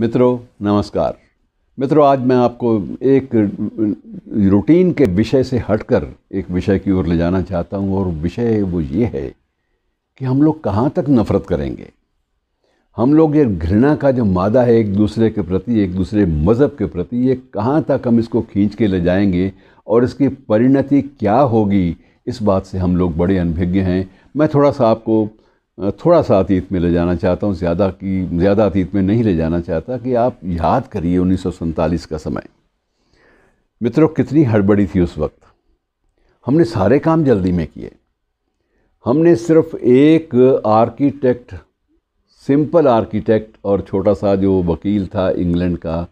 मित्रों नमस्कार मित्रों आज मैं आपको एक रूटीन के विषय से हटकर एक विषय की ओर ले जाना चाहता हूँ और विषय वो ये है कि हम लोग कहाँ तक नफ़रत करेंगे हम लोग ये घृणा का जो मादा है एक दूसरे के प्रति एक दूसरे मज़हब के प्रति ये कहाँ तक हम इसको खींच के ले जाएंगे और इसकी परिणति क्या होगी इस बात से हम लोग बड़े अनभिज्ञ हैं मैं थोड़ा सा आपको थोड़ा सा अतीत में ले जाना चाहता हूँ ज़्यादा की ज़्यादा अतीत में नहीं ले जाना चाहता कि आप याद करिए उन्नीस का समय मित्रों कितनी हड़बड़ी थी उस वक्त हमने सारे काम जल्दी में किए हमने सिर्फ एक आर्किटेक्ट सिंपल आर्किटेक्ट और छोटा सा जो वकील था इंग्लैंड का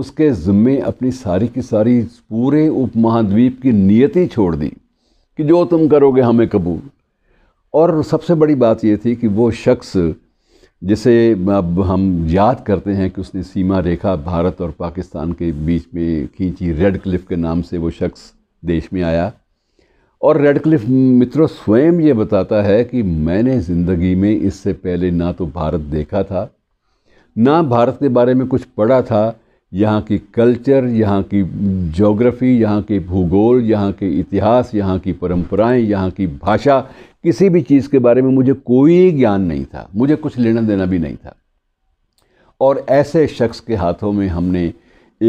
उसके ज़िम्मे अपनी सारी की सारी पूरे उपमहाद्वीप की नियति ही छोड़ दी कि जो तुम करोगे हमें कबूल और सबसे बड़ी बात ये थी कि वो शख्स जिसे अब हम याद करते हैं कि उसने सीमा रेखा भारत और पाकिस्तान के बीच में खींची रेड क्लिफ़ के नाम से वो शख्स देश में आया और रेड क्लिफ़ मित्रों स्वयं ये बताता है कि मैंने ज़िंदगी में इससे पहले ना तो भारत देखा था ना भारत के बारे में कुछ पढ़ा था यहाँ की कल्चर यहाँ की जोग्राफ़ी यहाँ के भूगोल यहाँ के इतिहास यहाँ की परंपराएं यहाँ की भाषा किसी भी चीज़ के बारे में मुझे कोई ज्ञान नहीं था मुझे कुछ लेना देना भी नहीं था और ऐसे शख्स के हाथों में हमने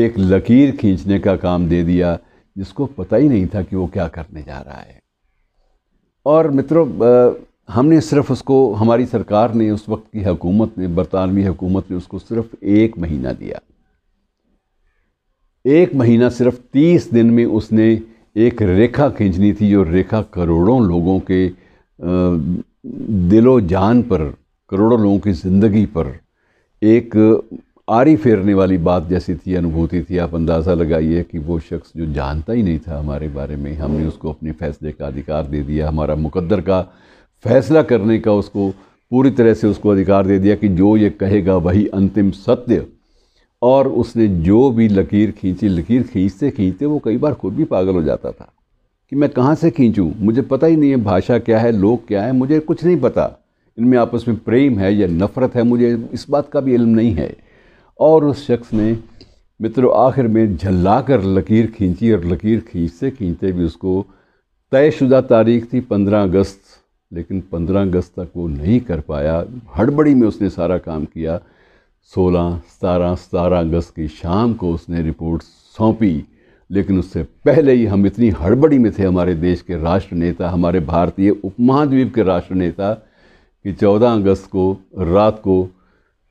एक लकीर खींचने का काम दे दिया जिसको पता ही नहीं था कि वो क्या करने जा रहा है और मित्रों हमने सिर्फ उसको हमारी सरकार ने उस वक्त की हुकूमत ने बरतानवी हुकूमत ने उसको सिर्फ एक महीना दिया एक महीना सिर्फ तीस दिन में उसने एक रेखा खींचनी थी जो रेखा करोड़ों लोगों के दिलो जान पर करोड़ों लोगों की ज़िंदगी पर एक आरी फेरने वाली बात जैसी थी अनुभूति थी आप अंदाज़ा लगाइए कि वो शख्स जो जानता ही नहीं था हमारे बारे में हमने उसको अपने फैसले का अधिकार दे दिया हमारा मुकद्दर का फैसला करने का उसको पूरी तरह से उसको अधिकार दे दिया कि जो ये कहेगा वही अंतिम सत्य और उसने जो भी लकीर खींची लकीर खींचते खींचते वो कई बार खुद भी पागल हो जाता था कि मैं कहाँ से खींचूँ मुझे पता ही नहीं है भाषा क्या है लोग क्या है मुझे कुछ नहीं पता इनमें आपस में प्रेम है या नफ़रत है मुझे इस बात का भी इल्म नहीं है और उस शख्स ने मित्रों आखिर में झल्ला कर लकीर खींची और लकीर खींचते खींचते भी उसको तयशुदा तारीख थी पंद्रह अगस्त लेकिन पंद्रह अगस्त तक वो नहीं कर पाया हड़बड़ी में उसने सारा काम किया सोलह सतारह सतारह अगस्त की शाम को उसने रिपोर्ट सौंपी लेकिन उससे पहले ही हम इतनी हड़बड़ी में थे हमारे देश के राष्ट्र नेता हमारे भारतीय उपमहाद्वीप के राष्ट्र नेता कि 14 अगस्त को रात को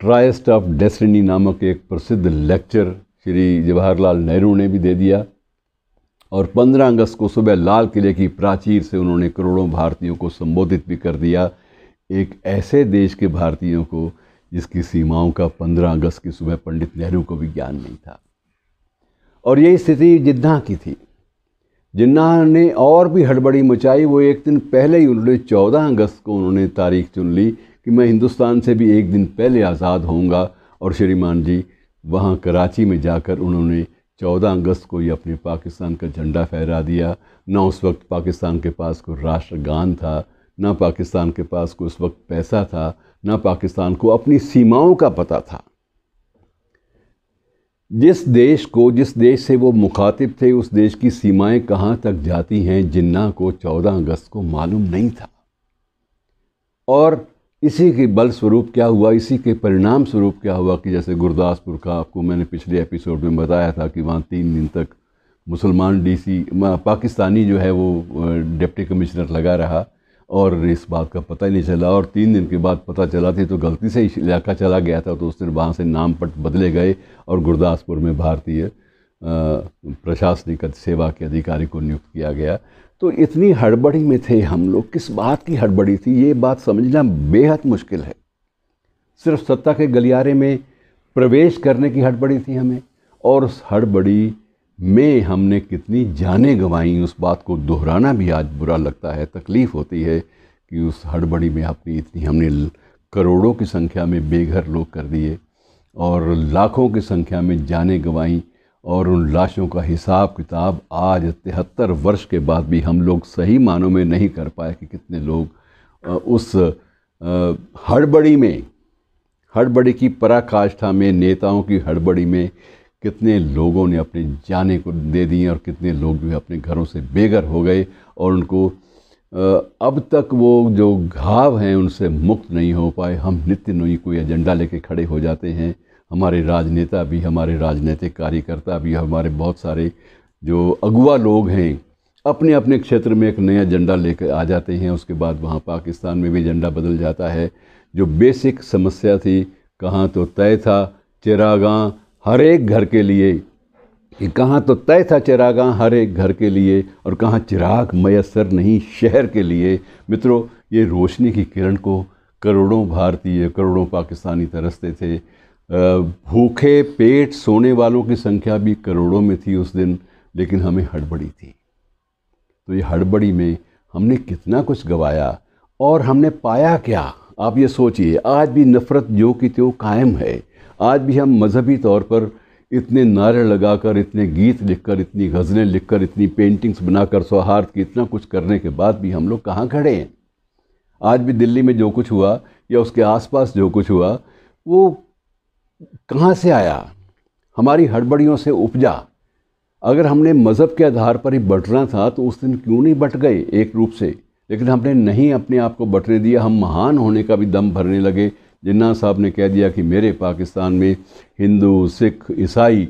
ट्राइस्ट ऑफ डेस्टिनी नामक एक प्रसिद्ध लेक्चर श्री जवाहरलाल नेहरू ने भी दे दिया और 15 अगस्त को सुबह लाल किले की प्राचीर से उन्होंने करोड़ों भारतीयों को संबोधित भी कर दिया एक ऐसे देश के भारतीयों को जिसकी सीमाओं का 15 अगस्त की सुबह पंडित नेहरू को भी ज्ञान नहीं था और यही स्थिति जिन्ना की थी जिन्ना ने और भी हड़बड़ी मचाई वो एक दिन पहले ही उन्होंने चौदह अगस्त को उन्होंने तारीख चुन ली कि मैं हिंदुस्तान से भी एक दिन पहले आज़ाद होऊंगा और श्रीमान जी वहाँ कराची में जाकर उन्होंने चौदह अगस्त को ही अपने पाकिस्तान का झंडा फहरा दिया ना उस वक्त पाकिस्तान के पास कोई राष्ट्रगान था ना पाकिस्तान के पास कोई उस वक्त पैसा था ना पाकिस्तान को अपनी सीमाओं का पता था जिस देश को जिस देश से वो मुखातिब थे उस देश की सीमाएं कहाँ तक जाती हैं जिन्ना को 14 अगस्त को मालूम नहीं था और इसी के बल स्वरूप क्या हुआ इसी के परिणाम स्वरूप क्या हुआ कि जैसे गुरदासपुर का आपको मैंने पिछले एपिसोड में बताया था कि वहाँ तीन दिन तक मुसलमान डीसी पाकिस्तानी जो है वो डिप्टी कमिश्नर लगा रहा और इस बात का पता ही नहीं चला और तीन दिन के बाद पता चला थी तो गलती से इलाका चला गया था तो उसने वहाँ से नाम पट बदले गए और गुरदासपुर में भारतीय प्रशासनिक सेवा के अधिकारी को नियुक्त किया गया तो इतनी हड़बड़ी में थे हम लोग किस बात की हड़बड़ी थी ये बात समझना बेहद मुश्किल है सिर्फ सत्ता के गलियारे में प्रवेश करने की हड़बड़ी थी हमें और उस हड़बड़ी में हमने कितनी जानें गंवाई उस बात को दोहराना भी आज बुरा लगता है तकलीफ़ होती है कि उस हड़बड़ी में अपनी इतनी हमने करोड़ों की संख्या में बेघर लोग कर दिए और लाखों की संख्या में जानें गंवाई और उन लाशों का हिसाब किताब आज तिहत्तर वर्ष के बाद भी हम लोग सही मानों में नहीं कर पाए कि कितने लोग उस हड़बड़ी में हड़बड़ी की पराकाष्ठा में नेताओं की हड़बड़ी में कितने लोगों ने अपने जाने को दे दिए और कितने लोग जो है अपने घरों से बेघर हो गए और उनको अब तक वो जो घाव हैं उनसे मुक्त नहीं हो पाए हम नित्य नई कोई एजेंडा लेके खड़े हो जाते हैं हमारे राजनेता भी हमारे राजनीतिक कार्यकर्ता भी हमारे बहुत सारे जो अगुआ लोग हैं अपने अपने क्षेत्र में एक नया एजेंडा लेकर आ जाते हैं उसके बाद वहाँ पाकिस्तान में भी एजेंडा बदल जाता है जो बेसिक समस्या थी कहाँ तो तय था चिरागा हर एक घर के लिए कि कहाँ तो तय था चिरागा हाँ, हर एक घर के लिए और कहाँ चिराग मैसर नहीं शहर के लिए मित्रों ये रोशनी की किरण को करोड़ों भारतीय करोड़ों पाकिस्तानी तरसते थे भूखे पेट सोने वालों की संख्या भी करोड़ों में थी उस दिन लेकिन हमें हड़बड़ी थी तो ये हड़बड़ी में हमने कितना कुछ गवाया और हमने पाया क्या आप ये सोचिए आज भी नफ़रत जो कि त्यों कायम है आज भी हम मजहबी तौर पर इतने नारे लगाकर इतने गीत लिखकर इतनी गज़लें लिखकर इतनी पेंटिंग्स बनाकर सौहार्द की इतना कुछ करने के बाद भी हम लोग कहाँ खड़े हैं आज भी दिल्ली में जो कुछ हुआ या उसके आसपास जो कुछ हुआ वो कहाँ से आया हमारी हड़बड़ियों से उपजा अगर हमने मज़हब के आधार पर ही बटना था तो उस दिन क्यों नहीं बट गए एक रूप से लेकिन हमने नहीं अपने आप को बटने दिया हम महान होने का भी दम भरने लगे जिन्ना साहब ने कह दिया कि मेरे पाकिस्तान में हिंदू सिख ईसाई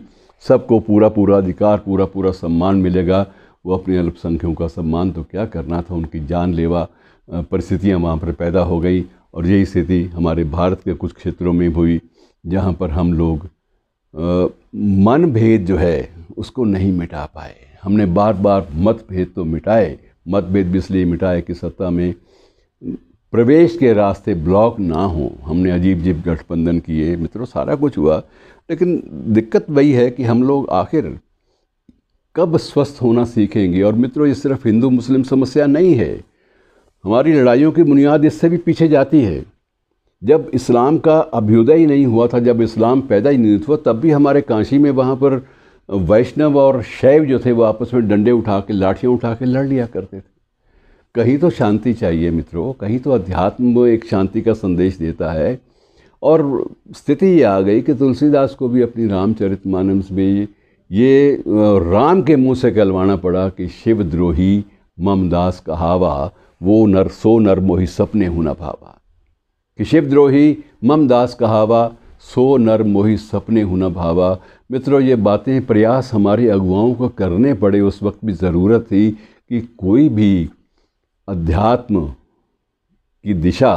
सबको पूरा पूरा अधिकार पूरा पूरा सम्मान मिलेगा वो अपने अल्पसंख्यों का सम्मान तो क्या करना था उनकी जानलेवा परिस्थितियाँ वहाँ पर पैदा हो गई और यही स्थिति हमारे भारत के कुछ क्षेत्रों में हुई जहाँ पर हम लोग मन भेद जो है उसको नहीं मिटा पाए हमने बार बार मतभेद तो मिटाए मतभेद भी इसलिए मिटाए कि सत्ता में प्रवेश के रास्ते ब्लॉक ना हो हमने अजीब जीब गठबंधन किए मित्रों सारा कुछ हुआ लेकिन दिक्कत वही है कि हम लोग आखिर कब स्वस्थ होना सीखेंगे और मित्रों ये सिर्फ हिंदू मुस्लिम समस्या नहीं है हमारी लड़ाइयों की बुनियाद इससे भी पीछे जाती है जब इस्लाम का अभ्युदय ही नहीं हुआ था जब इस्लाम पैदा ही नहीं हुआ तब भी हमारे काशी में वहाँ पर वैष्णव और शैव जो थे वो आपस में डंडे उठा के लाठियाँ उठा के लड़ लिया करते थे कहीं तो शांति चाहिए मित्रों कहीं तो अध्यात्म एक शांति का संदेश देता है और स्थिति ये आ गई कि तुलसीदास को भी अपनी रामचरित मानस में ये राम के मुंह से कहलवाना पड़ा कि शिवद्रोही ममदास कहावा वो नर सो नर मोही सपने हुना भावा कि शिवद्रोही ममदास कहावा सो नर मोही सपने हुना भावा मित्रों ये बातें प्रयास हमारे अगुवाओं को करने पड़े उस वक्त भी ज़रूरत थी कि कोई भी अध्यात्म की दिशा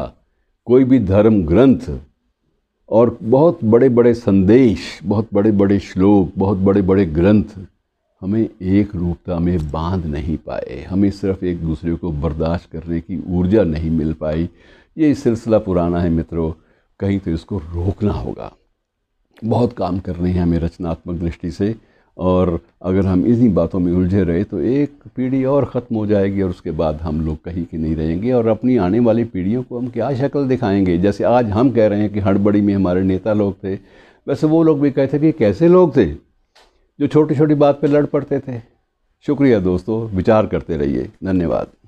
कोई भी धर्म ग्रंथ और बहुत बड़े बड़े संदेश बहुत बड़े बड़े श्लोक बहुत बड़े बड़े ग्रंथ हमें एक रूपता में बांध नहीं पाए हमें सिर्फ एक दूसरे को बर्दाश्त करने की ऊर्जा नहीं मिल पाई ये सिलसिला पुराना है मित्रों कहीं तो इसको रोकना होगा बहुत काम करने हैं हमें रचनात्मक दृष्टि से और अगर हम इन्हीं बातों में उलझे रहे तो एक पीढ़ी और ख़त्म हो जाएगी और उसके बाद हम लोग कहीं के नहीं रहेंगे और अपनी आने वाली पीढ़ियों को हम क्या शक्ल दिखाएंगे जैसे आज हम कह रहे हैं कि हड़बड़ी में हमारे नेता लोग थे वैसे वो लोग भी कहते कि कैसे लोग थे जो छोटी छोटी बात पर लड़ पड़ते थे शुक्रिया दोस्तों विचार करते रहिए धन्यवाद